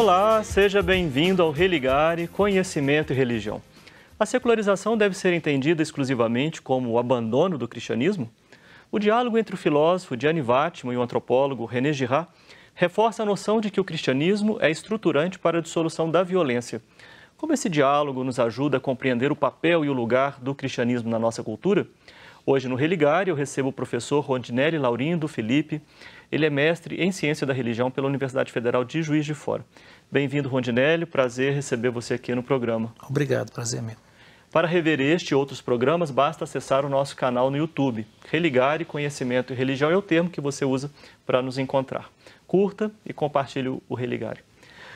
Olá, seja bem-vindo ao Religare Conhecimento e Religião. A secularização deve ser entendida exclusivamente como o abandono do cristianismo? O diálogo entre o filósofo Gianni Vattimo e o antropólogo René Girard reforça a noção de que o cristianismo é estruturante para a dissolução da violência. Como esse diálogo nos ajuda a compreender o papel e o lugar do cristianismo na nossa cultura? Hoje, no Religário eu recebo o professor Rondinelli Laurindo Felipe. Ele é mestre em Ciência da Religião pela Universidade Federal de Juiz de Fora. Bem-vindo, Rondinelli. Prazer receber você aqui no programa. Obrigado, prazer é mesmo. Para rever este e outros programas, basta acessar o nosso canal no YouTube. Religar e Conhecimento e Religião é o termo que você usa para nos encontrar. Curta e compartilhe o Religare.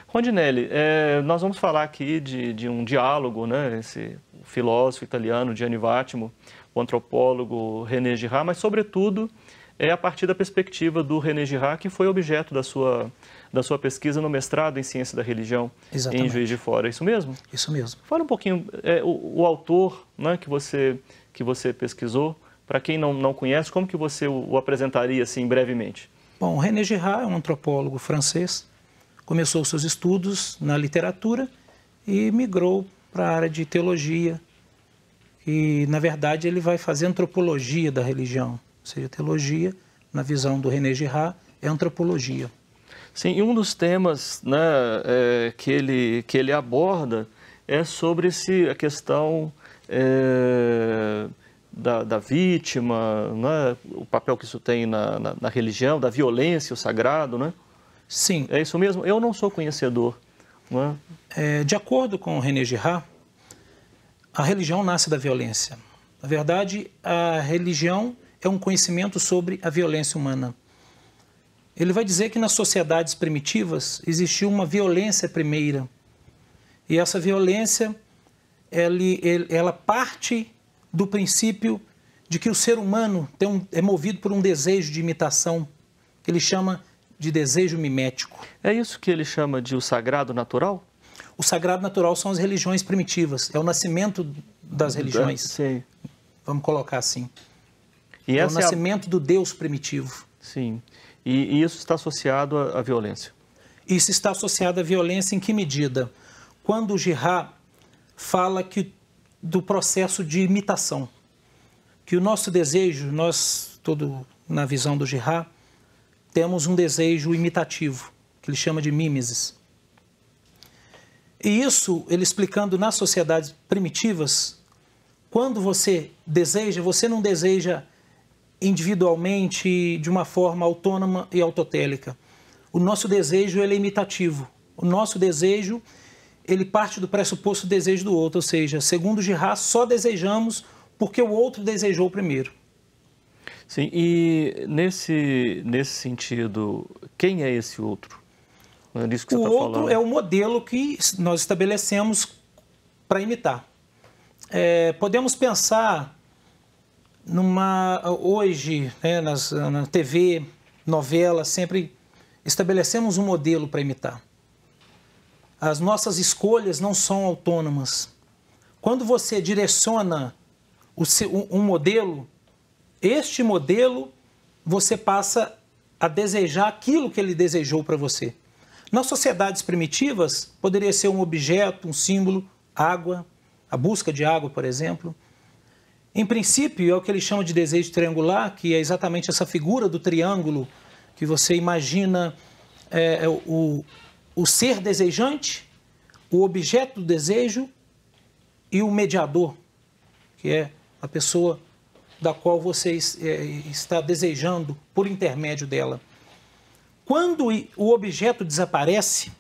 Rondinelli, é, nós vamos falar aqui de, de um diálogo, né? Esse filósofo italiano, Gianni Vattimo, o antropólogo René Girard, mas, sobretudo, é a partir da perspectiva do René Girard, que foi objeto da sua, da sua pesquisa no mestrado em Ciência da Religião Exatamente. em Juiz de Fora. isso mesmo? Isso mesmo. Fala um pouquinho, é, o, o, autor né, que, você, que você pesquisou, para quem não, não conhece, como que você o, o apresentaria assim brevemente? Bom, René Girard é um antropólogo francês, começou seus estudos na literatura e migrou para a área de teologia, e, na verdade, ele vai fazer antropologia da religião, ou seja, teologia, na visão do René Girard, é antropologia. Sim, e um dos temas né, é, que, ele, que ele aborda é sobre esse, a questão é, da, da, vítima, né, o papel que isso tem na, na, na, religião, da violência, o sagrado, né? Sim. É isso mesmo? Eu não sou conhecedor. Né? É, de acordo com René Girard, a religião nasce da violência. Na verdade, a religião é um conhecimento sobre a violência humana. Ele vai dizer que nas sociedades primitivas existiu uma violência primeira. E essa violência ela parte do princípio de que o ser humano um, é movido por um desejo de imitação, que ele chama de desejo mimético. É isso que ele chama de o sagrado natural? O sagrado natural são as religiões primitivas, é o nascimento das é religiões. Sim. Vamos colocar assim. E é o nascimento é a... do Deus primitivo. Sim. E, e isso está associado à, à, violência. Isso está associado à violência em que medida? Quando o Girard fala que do processo de imitação, que o nosso desejo, nós todo na visão do Girard, temos um desejo imitativo, que ele chama de mimesis. E isso, ele explicando nas sociedades primitivas, quando você deseja, você não deseja individualmente de uma forma autônoma e autotélica. O nosso desejo ele é imitativo. O nosso desejo ele parte do pressuposto do desejo do outro, ou seja, segundo Girard, só desejamos porque o outro desejou primeiro. Sim, e nesse, nesse sentido, quem é esse outro? é disso que o você tá falando. outro é o modelo que nós estabelecemos para imitar. É, podemos pensar numa hoje né, nas, na TV, novela, sempre estabelecemos um modelo para imitar. As nossas escolhas não são autônomas. Quando você direciona o, um modelo, este modelo você passa a desejar aquilo que ele desejou para você. Nas sociedades primitivas, poderia ser um objeto, um símbolo, água, a busca de água, por exemplo. Em princípio, é o que ele chama de desejo triangular, que é exatamente essa figura do triângulo que você imagina é, é, o, o ser desejante, o objeto do desejo e o mediador, que é a pessoa da qual você é, está desejando por intermédio dela. Quando o objeto desaparece,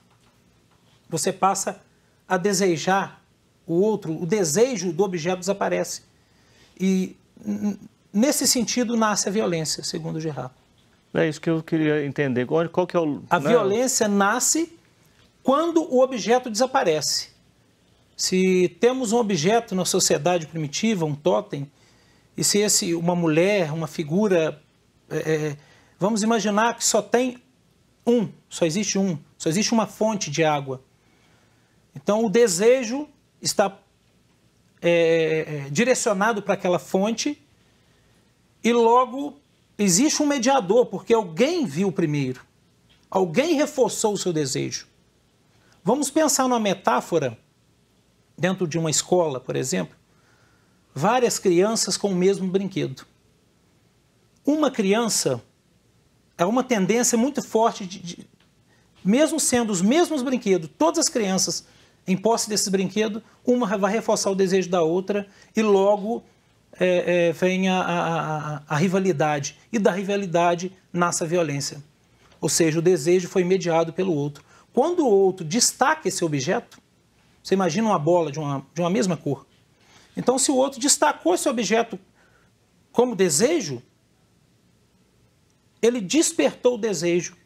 você passa a desejar o outro, o desejo do objeto desaparece. E nesse sentido nasce a violência, segundo Gerardo. É isso que eu queria entender. Qual que é o... A né? violência nasce quando o objeto desaparece. Se temos um objeto na sociedade primitiva, um totem, e se esse, uma mulher, uma figura, é, é vamos imaginar que só tem um, só existe um, só existe uma fonte de água. Então o desejo está é, é, é, direcionado para aquela fonte e logo existe um mediador, porque alguém viu primeiro, alguém reforçou o seu desejo. Vamos pensar numa metáfora dentro de uma escola, por exemplo, várias crianças com o mesmo brinquedo. Uma criança é uma tendência muito forte de, de, mesmo sendo os mesmos brinquedos, todas as crianças em posse desses brinquedos, uma vai reforçar o desejo da outra e logo é, é, vem a, a, a, a, rivalidade. E da rivalidade nasce a violência. Ou seja, o desejo foi mediado pelo outro. Quando o outro destaca esse objeto, você imagina uma bola de uma, de uma mesma cor. Então, se o outro destacou esse objeto como desejo, ele despertou o desejo.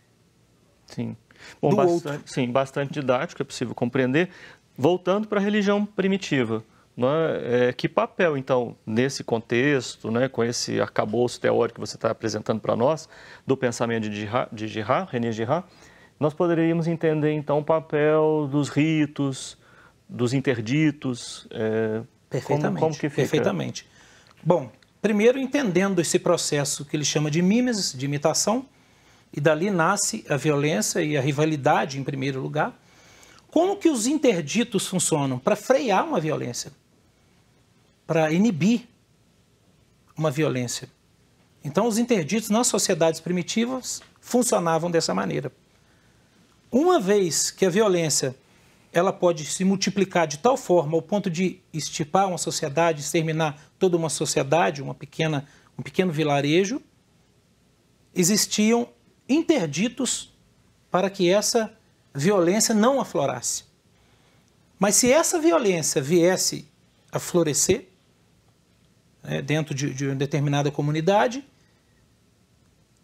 Sim. Bom, do bastante, outro. Sim, bastante didático, é possível compreender. Voltando para a religião primitiva, é? é, que papel, então, nesse contexto, né, com esse arcabouço teórico que você está apresentando para nós, do pensamento de Girard, de Girard, René Girard, nós poderíamos entender, então, o papel dos ritos, dos interditos? É, perfeitamente. Como, como que fica? Perfeitamente. Bom, Primeiro, entendendo esse processo que ele chama de mimes, de imitação, e dali nasce a violência e a rivalidade em primeiro lugar. Como que os interditos funcionam para frear uma violência, para inibir uma violência? Então, os interditos nas sociedades primitivas funcionavam dessa maneira. Uma vez que a violência ela pode se multiplicar de tal forma ao ponto de estipar uma sociedade, exterminar toda uma sociedade, uma pequena, um pequeno vilarejo, existiam interditos para que essa violência não aflorasse. Mas se essa violência viesse a florescer né, dentro de, de, uma determinada comunidade,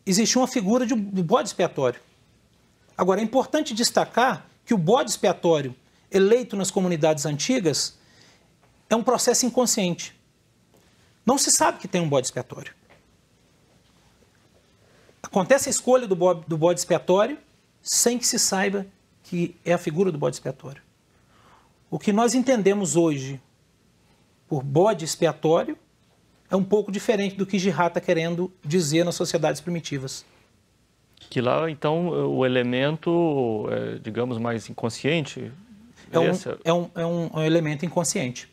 existia uma figura de, de bode expiatório. Agora, é importante destacar que o bode expiatório eleito nas comunidades antigas é um processo inconsciente. Não se sabe que tem um bode expiatório. Acontece a escolha do bode, do bode expiatório sem que se saiba que é a figura do bode expiatório. O que nós entendemos hoje por bode expiatório é um pouco diferente do que Girard está querendo dizer nas sociedades primitivas. Que lá, então, o elemento, é, digamos, mais inconsciente é um, é, um, é, um, é um elemento inconsciente.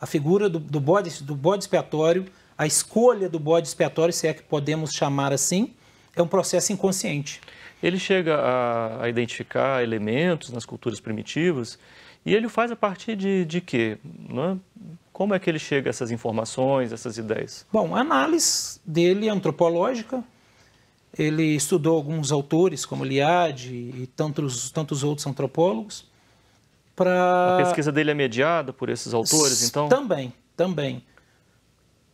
A figura do, do, bode, do bode expiatório, a escolha do bode expiatório, se é que podemos chamar assim, é um processo inconsciente. Ele chega a, a identificar elementos nas culturas primitivas e ele faz a partir de, de quê? É? Como é que ele chega a essas informações, essas ideias? Bom, a análise dele é antropológica. Ele estudou alguns autores, como Liade e tantos, tantos outros antropólogos para. A pesquisa dele é mediada por esses autores, então? Também, também.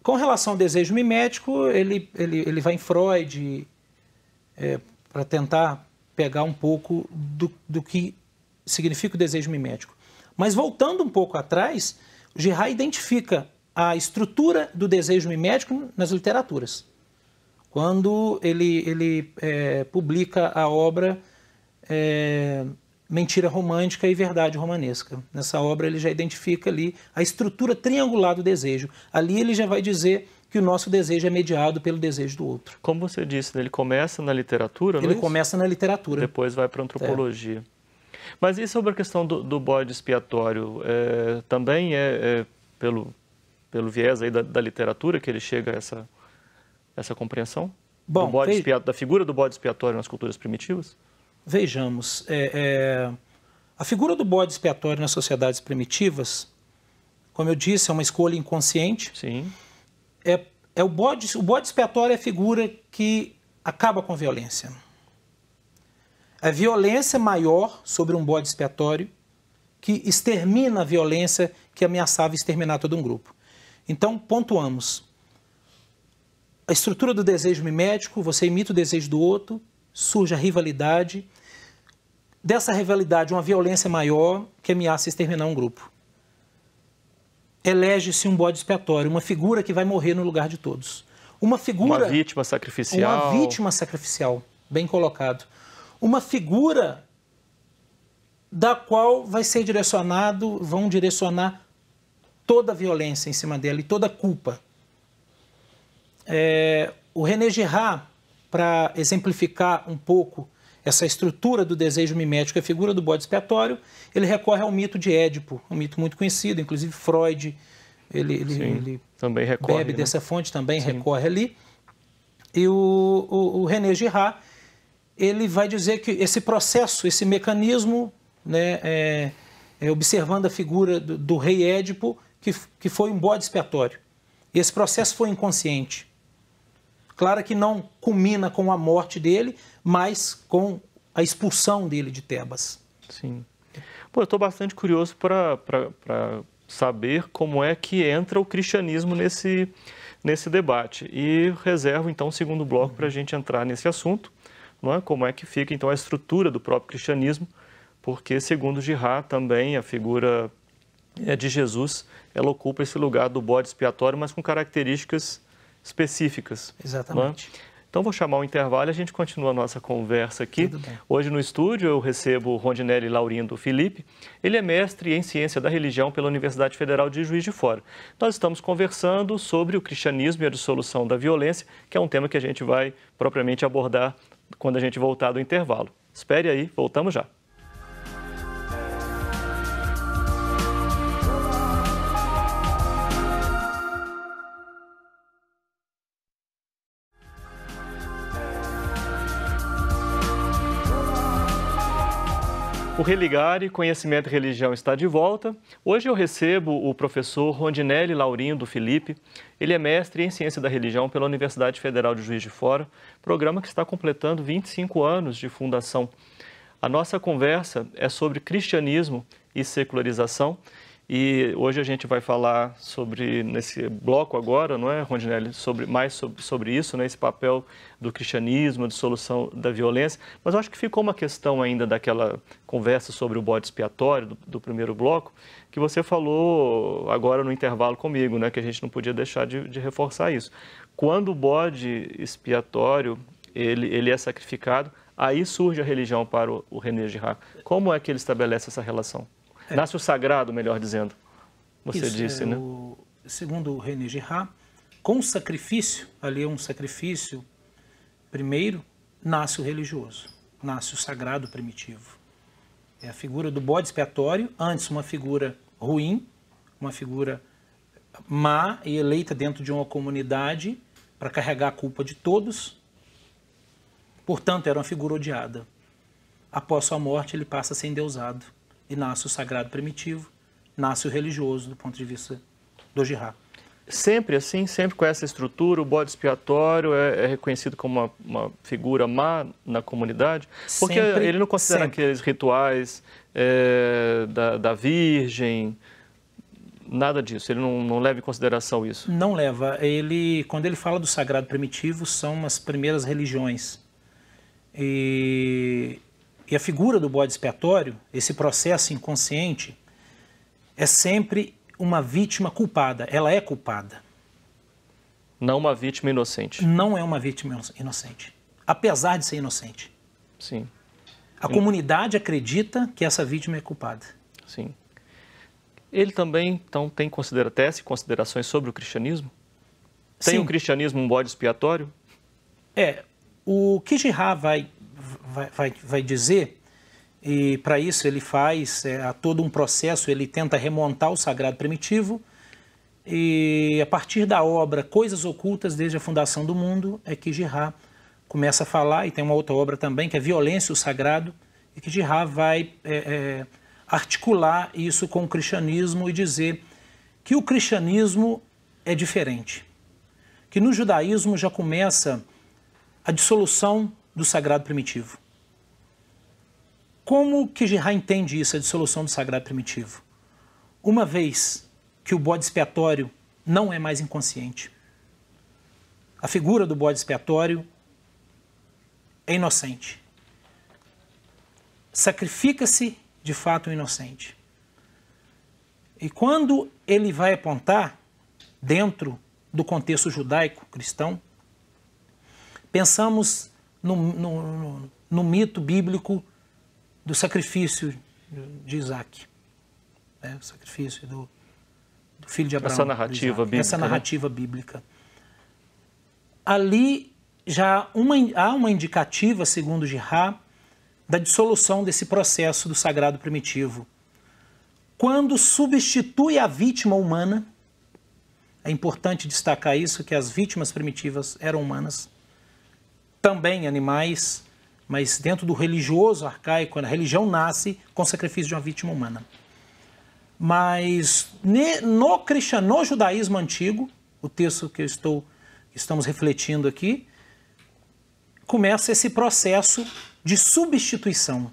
Com relação ao desejo mimético, ele, ele, ele vai em Freud é, para tentar pegar um pouco do, do que significa o desejo mimético. Mas voltando um pouco atrás, Girard identifica a estrutura do desejo mimético nas literaturas. Quando ele, ele é, publica a obra é, Mentira Romântica e Verdade Romanesca. Nessa obra ele já identifica ali a estrutura triangular do desejo. Ali ele já vai dizer que o nosso desejo é mediado pelo desejo do outro. Como você disse, né, ele começa na literatura, é Ele é começa na literatura. Depois vai para a antropologia. É. Mas e sobre a questão do, do bode expiatório? É, também é, é, pelo, pelo viés aí da, da, literatura que ele chega a essa, essa compreensão? Bom, do bode fez... da figura do bode expiatório nas culturas primitivas? vejamos, é, é, a figura do bode expiatório nas sociedades primitivas, como eu disse, é uma escolha inconsciente. Sim. É, é o bode, o bode expiatório é a figura que acaba com a violência. A violência maior sobre um bode expiatório que extermina a violência que ameaçava exterminar todo um grupo. Então, pontuamos. A estrutura do desejo mimético, você imita o desejo do outro surge a rivalidade, dessa rivalidade uma violência maior que ameaça exterminar um grupo. Elege-se um bode expiatório, uma figura que vai morrer no lugar de todos. Uma figura. Uma vítima sacrificial. Uma vítima sacrificial, bem colocado. Uma figura da qual vai ser direcionado, vão direcionar toda a violência em cima dela e toda a culpa. É, o René Girard, para exemplificar um pouco essa estrutura do desejo mimético e a figura do bode expiatório, ele recorre ao mito de Édipo, um mito muito conhecido, inclusive Freud, ele, ele, Sim, ele também recorre, bebe né? dessa fonte, também Sim. recorre ali. E o, o, o René Girard, ele vai dizer que esse processo, esse mecanismo, né, é, é, observando a figura do, do rei Édipo, que, que foi um bode expiatório. E esse processo foi inconsciente. Claro que não culmina com a morte dele, mas com a expulsão dele de Tebas. Sim. Pô, eu estou bastante curioso para saber como é que entra o cristianismo nesse, nesse debate. E reservo, então, o segundo bloco para a gente entrar nesse assunto, não é? como é que fica, então, a estrutura do próprio cristianismo, porque, segundo Girard, também a figura é, de Jesus, ela ocupa esse lugar do bode expiatório, mas com características específicas. Né? Exatamente. Né? Então, vou chamar um intervalo e a gente continua a nossa conversa aqui. Hoje no estúdio eu recebo Rondinelli Laurindo Felipe. Ele é mestre em Ciência da Religião pela Universidade Federal de Juiz de Fora. Nós estamos conversando sobre o cristianismo e a dissolução da violência, que é um tema que a gente vai propriamente abordar quando a gente voltar do intervalo. Espere aí, voltamos já. O Religare, Conhecimento e Religião está de volta. Hoje eu recebo o professor Rondinelli Laurindo Felipe. Ele é mestre em Ciência da Religião pela Universidade Federal de Juiz de Fora, programa que está completando 25 anos de fundação. A nossa conversa é sobre cristianismo e secularização e hoje a gente vai falar sobre, nesse bloco agora, não é, Rondinelli, sobre, mais sobre, sobre isso, né, esse papel do cristianismo, de solução da violência. Mas eu acho que ficou uma questão ainda daquela conversa sobre o bode expiatório do, do primeiro bloco, que você falou agora no intervalo comigo, né, que a gente não podia deixar de, de reforçar isso. Quando o bode expiatório ele, ele é sacrificado, aí surge a religião para o, o René Girard. Como é que ele estabelece essa relação? É. Nasce o sagrado, melhor dizendo. Você Isso, disse, é, né? O, segundo René Girard, com sacrifício, ali é um sacrifício, primeiro, nasce o religioso, nasce o sagrado primitivo. É a figura do bode expiatório, antes uma figura ruim, uma figura má e eleita dentro de uma comunidade para carregar a culpa de todos. Portanto, era uma figura odiada. Após sua morte, ele passa a ser endeusado e nasce o sagrado primitivo, nasce o religioso do ponto de vista do girá Sempre assim, sempre com essa estrutura, o bode expiatório é, é reconhecido como uma, uma, figura má na comunidade, porque sempre, ele não considera sempre. aqueles rituais é, da, da Virgem, nada disso, ele não, não, leva em consideração isso. Não leva. Ele, quando ele fala do sagrado primitivo, são as primeiras religiões. E e a figura do bode expiatório, esse processo inconsciente, é sempre uma vítima culpada. Ela é culpada. Não uma vítima inocente. Não é uma vítima inocente. Apesar de ser inocente. Sim. A Sim. comunidade acredita que essa vítima é culpada. Sim. Ele também, então, tem considera tese, considerações sobre o cristianismo? Tem Sim. o cristianismo um bode expiatório? É. O Kijihá vai vai, vai, vai dizer, e para isso ele faz é, todo um processo, ele tenta remontar o sagrado primitivo, e a partir da obra Coisas Ocultas desde a Fundação do Mundo é que Girard começa a falar, e tem uma outra obra também, que é Violência o Sagrado, e que Girard vai é, é, articular isso com o cristianismo e dizer que o cristianismo é diferente, que no judaísmo já começa a dissolução do sagrado primitivo. Como que Gerard entende isso, a dissolução do sagrado primitivo? Uma vez que o bode expiatório não é mais inconsciente, a figura do bode expiatório é inocente. Sacrifica-se de fato o inocente. E quando ele vai apontar, dentro do contexto judaico-cristão, pensamos no, no, no, no mito bíblico do sacrifício de Isaac. Né? O sacrifício do, do filho de Abraão. Essa narrativa bíblica. Essa né? narrativa né? bíblica. Ali já uma, há uma indicativa, segundo Girard, da dissolução desse processo do sagrado primitivo. Quando substitui a vítima humana, é importante destacar isso, que as vítimas primitivas eram humanas, também animais, mas dentro do religioso arcaico, né? a religião nasce com o sacrifício de uma vítima humana. Mas no cristianismo no judaísmo antigo, o texto que eu estou estamos refletindo aqui, começa esse processo de substituição,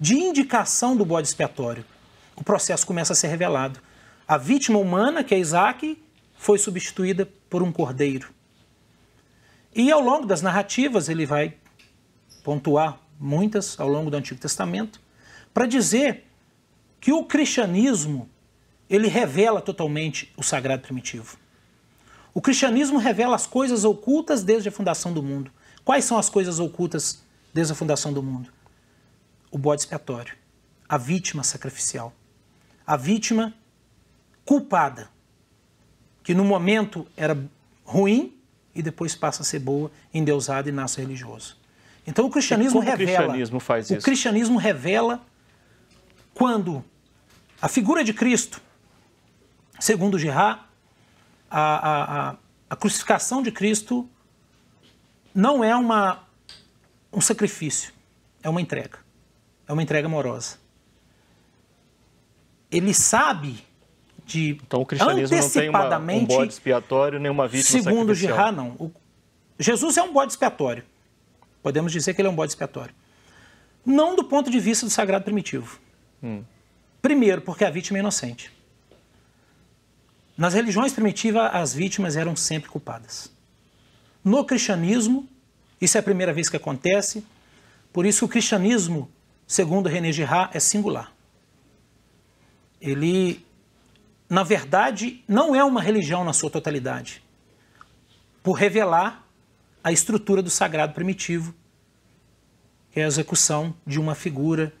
de indicação do bode expiatório. O processo começa a ser revelado. A vítima humana, que é Isaac, foi substituída por um cordeiro. E ao longo das narrativas, ele vai pontuar muitas ao longo do Antigo Testamento, para dizer que o cristianismo ele revela totalmente o sagrado primitivo. O cristianismo revela as coisas ocultas desde a fundação do mundo. Quais são as coisas ocultas desde a fundação do mundo? O bode expiatório, a vítima sacrificial, a vítima culpada, que no momento era ruim, e depois passa a ser boa, endeusada e nasce religioso. Então o cristianismo revela. O cristianismo faz isso. O cristianismo revela quando a figura de Cristo, segundo Girard, a, a, a crucificação de Cristo não é uma, um sacrifício, é uma entrega. É uma entrega amorosa. Ele sabe de então, o cristianismo antecipadamente. Não tem uma, um bode expiatório, nenhuma vítima Segundo Girard, não. O, Jesus é um bode expiatório. Podemos dizer que ele é um bode expiatório. Não do ponto de vista do sagrado primitivo. Hum. Primeiro, porque a vítima é inocente. Nas religiões primitivas, as vítimas eram sempre culpadas. No cristianismo, isso é a primeira vez que acontece, por isso o cristianismo, segundo René Girard, é singular. Ele na verdade, não é uma religião na sua totalidade, por revelar a estrutura do sagrado primitivo, que é a execução de uma figura,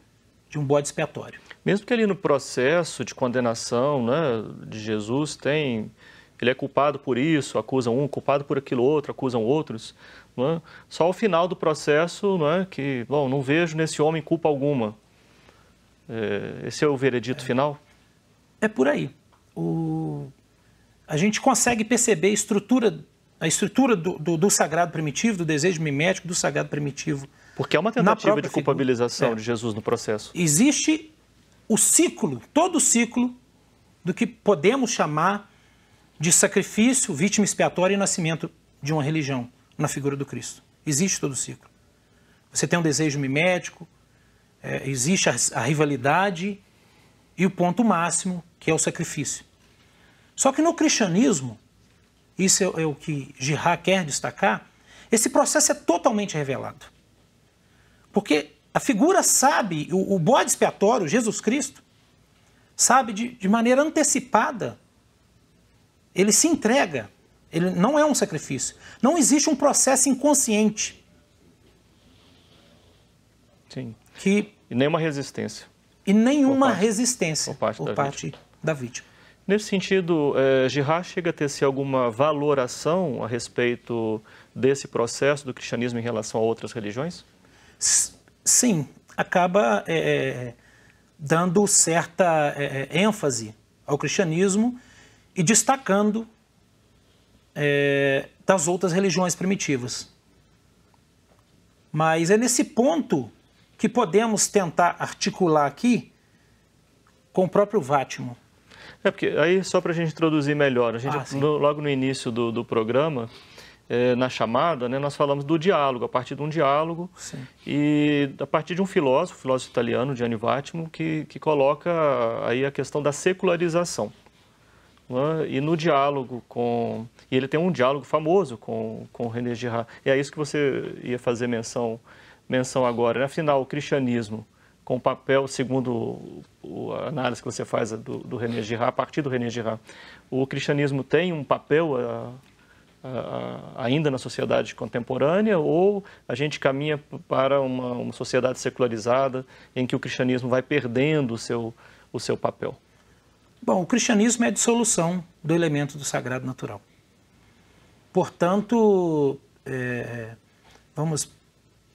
de um bode expiatório. Mesmo que ali no processo de condenação né, de Jesus tem ele é culpado por isso, acusam um, culpado por aquilo outro, acusam outros. É? Só ao final do processo, não é? que, bom, não vejo nesse homem culpa alguma. É, esse é o veredito é, final? É por aí o, a gente consegue perceber a estrutura, a estrutura do, do, do, sagrado primitivo, do desejo mimético do sagrado primitivo. Porque é uma tentativa de culpabilização é. de Jesus no processo. Existe o ciclo, todo o ciclo do que podemos chamar de sacrifício, vítima expiatória e nascimento de uma religião na figura do Cristo. Existe todo o ciclo. Você tem um desejo mimético, é, existe a, a rivalidade e o ponto máximo, que é o sacrifício. Só que no cristianismo, isso é, é o que Girard quer destacar, esse processo é totalmente revelado. Porque a figura sabe, o, o bode expiatório, Jesus Cristo, sabe de, de maneira antecipada, ele se entrega, ele não é um sacrifício. Não existe um processo inconsciente. Sim. Que, e nenhuma resistência. E nenhuma por parte, resistência por parte, por parte da vítima. Nesse sentido, é, Girard chega a ter-se alguma valoração a respeito desse processo do cristianismo em relação a outras religiões? Sim, acaba é, dando certa é, ênfase ao cristianismo e destacando é, das outras religiões primitivas. Mas é nesse ponto que podemos tentar articular aqui com o próprio Vátimo é porque aí só para a gente introduzir melhor, a gente ah, no, logo no início do, do programa é, na chamada, né, nós falamos do diálogo, a partir de um diálogo sim. e a partir de um filósofo, filósofo italiano, Gianni Vattimo, que, que coloca aí a questão da secularização. Né, e no diálogo com... E ele tem um diálogo famoso com, com René Girard. E é isso que você ia fazer menção, menção agora. Né? Afinal, o cristianismo com o papel, segundo a análise que você faz do, do René Girard, a partir do René Girard, o cristianismo tem um papel a, a, ainda na sociedade contemporânea ou a gente caminha para uma, uma, sociedade secularizada em que o cristianismo vai perdendo o seu, o seu papel? Bom, o cristianismo é a dissolução do elemento do sagrado natural. Portanto, é, vamos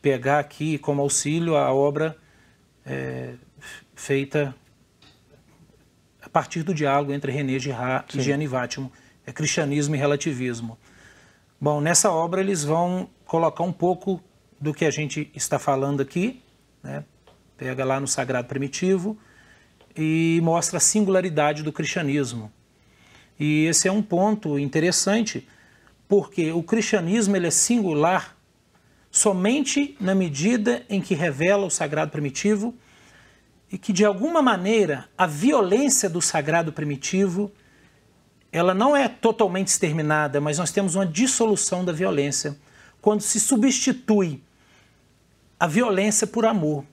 pegar aqui como auxílio a obra é, feita a partir do diálogo entre René Girard Sim. e Gianni Vattimo, é Cristianismo e Relativismo. Bom, nessa obra eles vão colocar um pouco do que a gente está falando aqui, né? pega lá no Sagrado Primitivo e mostra a singularidade do cristianismo. E esse é um ponto interessante, porque o cristianismo ele é singular somente na medida em que revela o sagrado primitivo e que de alguma maneira a violência do sagrado primitivo ela não é totalmente exterminada, mas nós temos uma dissolução da violência quando se substitui a violência por amor.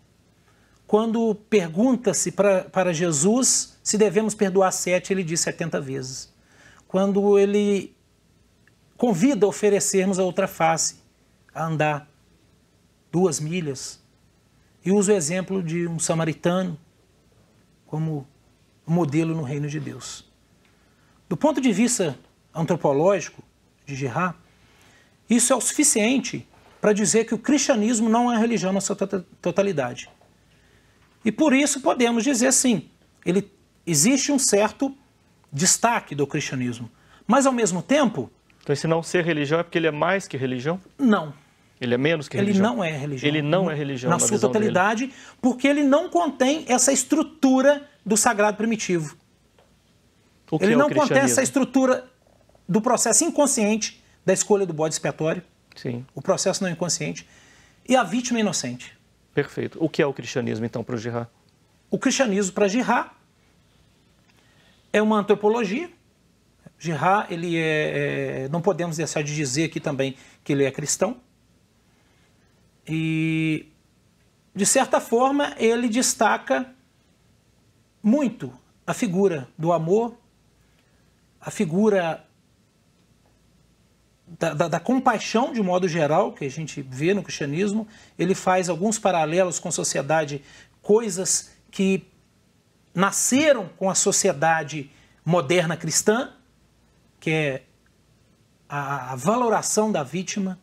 Quando pergunta-se para Jesus se devemos perdoar sete, ele diz setenta vezes. Quando ele convida a oferecermos a outra face, a andar duas milhas. E uso o exemplo de um samaritano como modelo no reino de Deus. Do ponto de vista antropológico de Girard, isso é o suficiente para dizer que o cristianismo não é religião na sua tota-, totalidade. E por isso podemos dizer sim, ele existe um certo destaque do cristianismo, mas ao mesmo tempo, então esse não ser religião é porque ele é mais que religião? Não. Ele é menos que ele religião. Ele não é religião. Ele não uhum. é religião. Na, na sua totalidade, dele. porque ele não contém essa estrutura do sagrado primitivo. O que ele é não contém essa estrutura do processo inconsciente da escolha do bode expiatório. Sim. O processo não inconsciente. E a vítima inocente. Perfeito. O que é o cristianismo, então, para o Girard? O cristianismo para Girard é uma antropologia. Girard, ele é, é, não podemos deixar de dizer aqui também que ele é cristão. E, de certa forma, ele destaca muito a figura do amor, a figura da, da, da, compaixão de modo geral, que a gente vê no cristianismo, ele faz alguns paralelos com a sociedade, coisas que nasceram com a sociedade moderna cristã, que é a, valoração da vítima,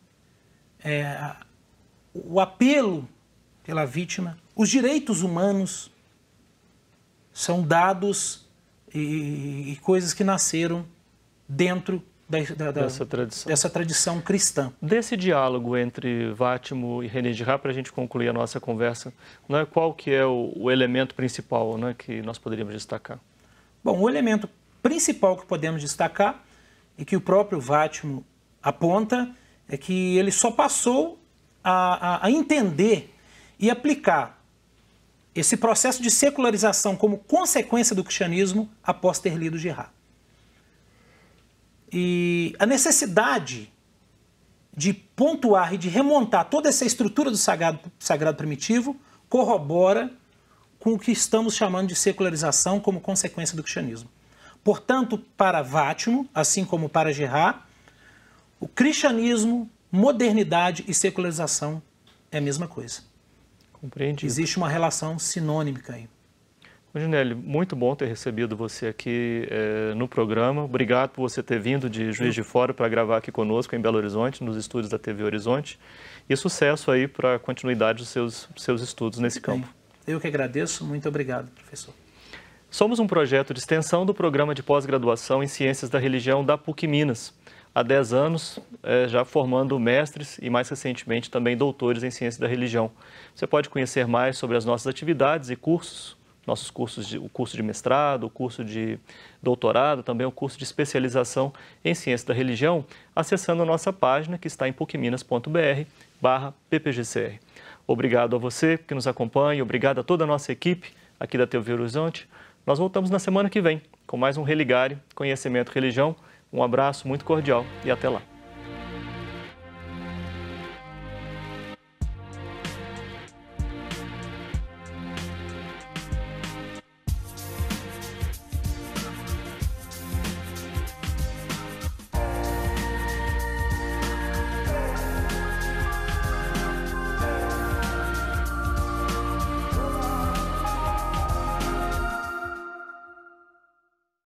é a, o apelo pela vítima, os direitos humanos são dados e, e coisas que nasceram dentro da, da, dessa, tradição. dessa, tradição. cristã. Desse diálogo entre Vátimo e René Girard, para a gente concluir a nossa conversa, né, qual que é o, o elemento principal né, que nós poderíamos destacar? Bom, o elemento principal que podemos destacar e que o próprio Vátimo aponta é que ele só passou a, a, a entender e aplicar esse processo de secularização como consequência do cristianismo após ter lido Girard. E a necessidade de pontuar e de remontar toda essa estrutura do sagrado, sagrado primitivo corrobora com o que estamos chamando de secularização como consequência do cristianismo. Portanto, para Vátimo, assim como para Girard, o cristianismo modernidade e secularização é a mesma coisa. Compreendi. Existe uma relação sinônima aí. Ginelli, muito bom ter recebido você aqui é, no programa. Obrigado por você ter vindo de Juiz de Fora para gravar aqui conosco em Belo Horizonte, nos estúdios da TV Horizonte. E sucesso aí para a continuidade dos seus, seus estudos nesse Bem, campo. Eu que agradeço. Muito obrigado, professor. Somos um projeto de extensão do programa de pós-graduação em Ciências da Religião da PUC Minas há 10 anos, é, já formando mestres e, mais recentemente, também doutores em ciência da religião. Você pode conhecer mais sobre as nossas atividades e cursos, nossos cursos, de, o curso de mestrado, o curso de doutorado, também o curso de especialização em ciência da religião, acessando a nossa página que está em pucminas.br barra ppgcr. Obrigado a você que nos acompanha, obrigado a toda a nossa equipe aqui da TV Horizonte. Nós voltamos na semana que vem com mais um Religare, Conhecimento Religião. Um abraço muito cordial e até lá.